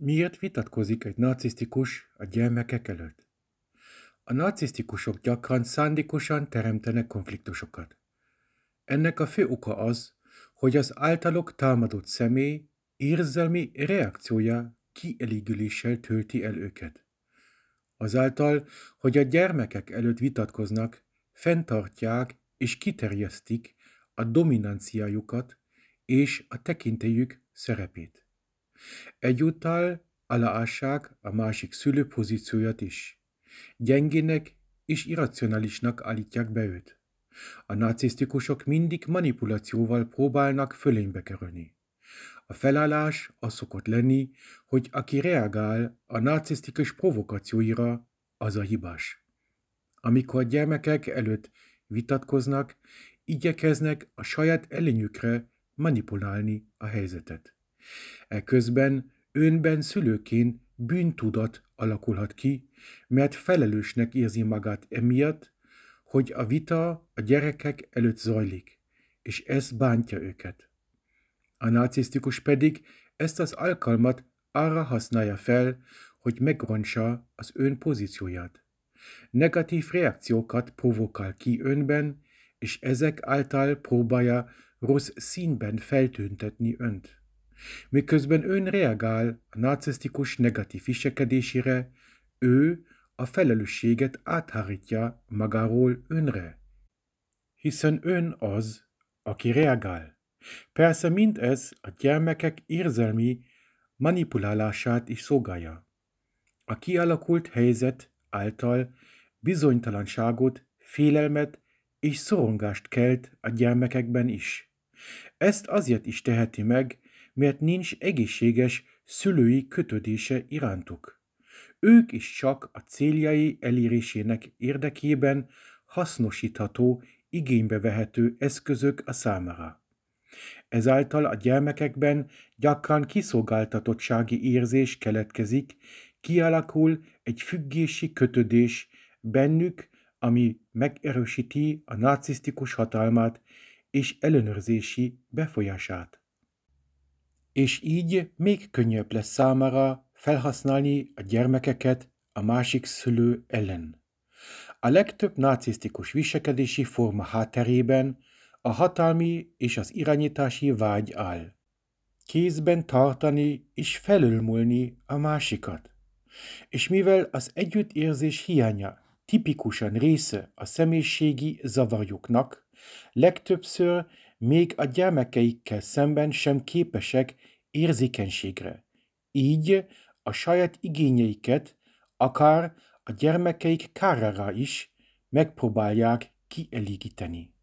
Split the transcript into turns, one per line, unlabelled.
Miért vitatkozik egy narcisztikus a gyermekek előtt? A narcisztikusok gyakran szándékosan teremtenek konfliktusokat. Ennek a fő oka az, hogy az általuk támadott személy érzelmi reakciója kielégüléssel tölti el őket. Azáltal, hogy a gyermekek előtt vitatkoznak, fenntartják és kiterjesztik a dominanciájukat és a tekintélyük szerepét. Egyúttal aláássák a másik szülő pozícióját is. Gyengének és irracionálisnak állítják be őt. A narcisztikusok mindig manipulációval próbálnak fölénybe kerülni. A felállás az szokott lenni, hogy aki reagál a narcisztikus provokációira, az a hibás. Amikor gyermekek előtt vitatkoznak, igyekeznek a saját ellenükre manipulálni a helyzetet. Eközben önben szülőként bűntudat alakulhat ki, mert felelősnek érzi magát emiatt, hogy a vita a gyerekek előtt zajlik, és ez bántja őket. A nácisztikus pedig ezt az alkalmat arra használja fel, hogy megrontsa az ön pozícióját. Negatív reakciókat provokál ki önben, és ezek által próbálja rossz színben feltüntetni önt. Miközben ön reagál a narcisztikus negatív viselkedésére, ő a felelősséget áthárítja magáról önre. Hiszen ön az, aki reagál. Persze mind ez a gyermekek érzelmi manipulálását is szolgálja. A kialakult helyzet által bizonytalanságot, félelmet és szorongást kelt a gyermekekben is. Ezt azért is teheti meg, mert nincs egészséges szülői kötődése irántuk. Ők is csak a céljai elérésének érdekében hasznosítható, igénybe vehető eszközök a számára. Ezáltal a gyermekekben gyakran kiszolgáltatottsági érzés keletkezik, kialakul egy függési kötődés bennük, ami megerősíti a narcisztikus hatalmát és ellenőrzési befolyását és így még könnyebb lesz számára felhasználni a gyermekeket a másik szülő ellen. A legtöbb nácisztikus viselkedési forma hátterében a hatalmi és az irányítási vágy áll. Kézben tartani és felülmúlni a másikat. És mivel az együttérzés hiánya tipikusan része a személyiségi zavarjuknak, legtöbbször még a gyermekeikkel szemben sem képesek érzékenységre. Így a saját igényeiket, akár a gyermekeik kárára is megpróbálják kielégíteni.